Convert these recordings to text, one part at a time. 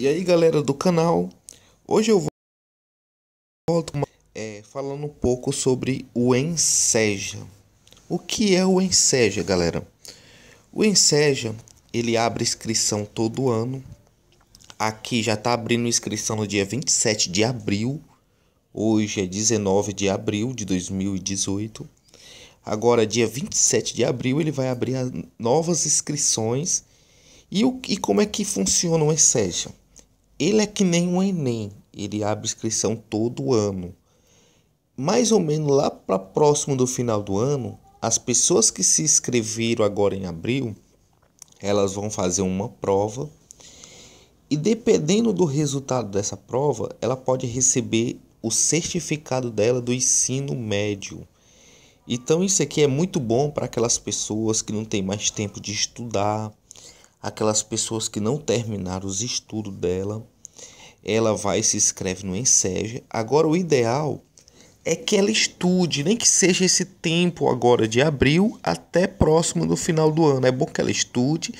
E aí galera do canal, hoje eu volto é, falando um pouco sobre o Enseja. O que é o Enseja galera? O Enseja ele abre inscrição todo ano. Aqui já está abrindo inscrição no dia 27 de abril. Hoje é 19 de abril de 2018. Agora, dia 27 de abril, ele vai abrir novas inscrições. E, o, e como é que funciona o Enseja? Ele é que nem um Enem, ele abre inscrição todo ano. Mais ou menos lá para próximo do final do ano, as pessoas que se inscreveram agora em abril, elas vão fazer uma prova e dependendo do resultado dessa prova, ela pode receber o certificado dela do ensino médio. Então isso aqui é muito bom para aquelas pessoas que não têm mais tempo de estudar, aquelas pessoas que não terminaram os estudos dela, ela vai e se inscreve no Enseja. Agora, o ideal é que ela estude, nem que seja esse tempo agora de abril até próximo do final do ano. É bom que ela estude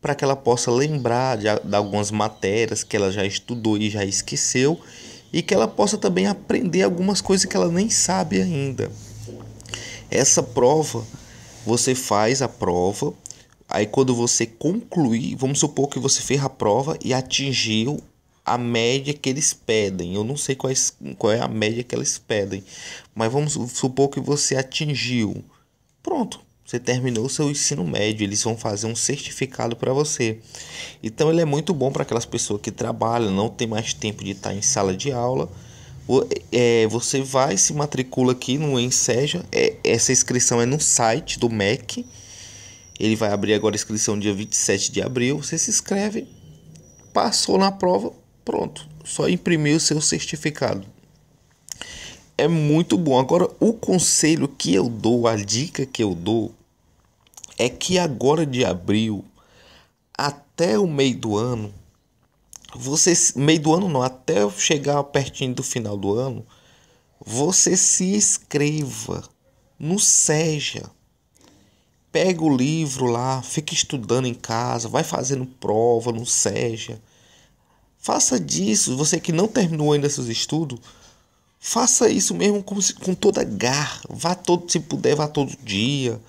para que ela possa lembrar de, de, algumas matérias que ela já estudou e já esqueceu e que ela possa também aprender algumas coisas que ela nem sabe ainda. Essa prova, você faz a prova Aí quando você concluir, vamos supor que você fez a prova e atingiu a média que eles pedem. Eu não sei quais, qual é a média que eles pedem, mas vamos supor que você atingiu. Pronto, você terminou seu ensino médio, eles vão fazer um certificado para você. Então ele é muito bom para aquelas pessoas que trabalham, não tem mais tempo de estar tá em sala de aula. É, você vai se matricula aqui no Enseja. É, essa inscrição é no site do MEC ele vai abrir agora a inscrição dia 27 de abril. Você se inscreve, passou na prova, pronto. Só imprimir o seu certificado. É muito bom. Agora, o conselho que eu dou, a dica que eu dou, é que agora de abril até o meio do ano, você meio do ano não, até chegar pertinho do final do ano, você se inscreva no SEJA. Pega o livro lá, fica estudando em casa, vai fazendo prova no SEJA. Faça disso, você que não terminou ainda seus estudos, faça isso mesmo com, com toda garra. Vá todo, se puder, vá todo dia.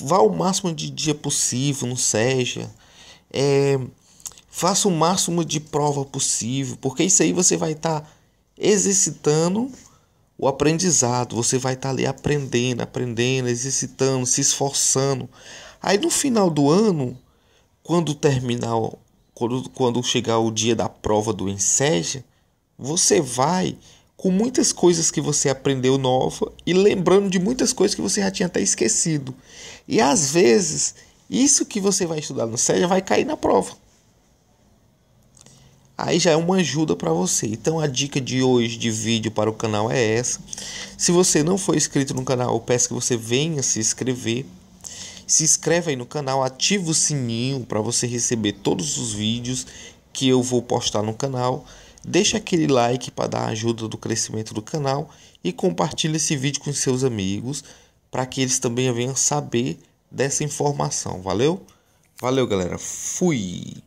Vá o máximo de dia possível no SEJA. É, faça o máximo de prova possível, porque isso aí você vai estar tá exercitando o aprendizado. Você vai estar tá ali aprendendo, aprendendo, exercitando, se esforçando. Aí no final do ano, quando terminar, quando, quando chegar o dia da prova do Enseja, você vai com muitas coisas que você aprendeu nova e lembrando de muitas coisas que você já tinha até esquecido. E às vezes, isso que você vai estudar no Enseja vai cair na prova aí já é uma ajuda para você. Então a dica de hoje de vídeo para o canal é essa. Se você não for inscrito no canal, eu peço que você venha se inscrever. Se inscreve aí no canal, ativa o sininho para você receber todos os vídeos que eu vou postar no canal. Deixa aquele like para dar ajuda do crescimento do canal e compartilha esse vídeo com seus amigos para que eles também venham saber dessa informação. Valeu? Valeu, galera. Fui.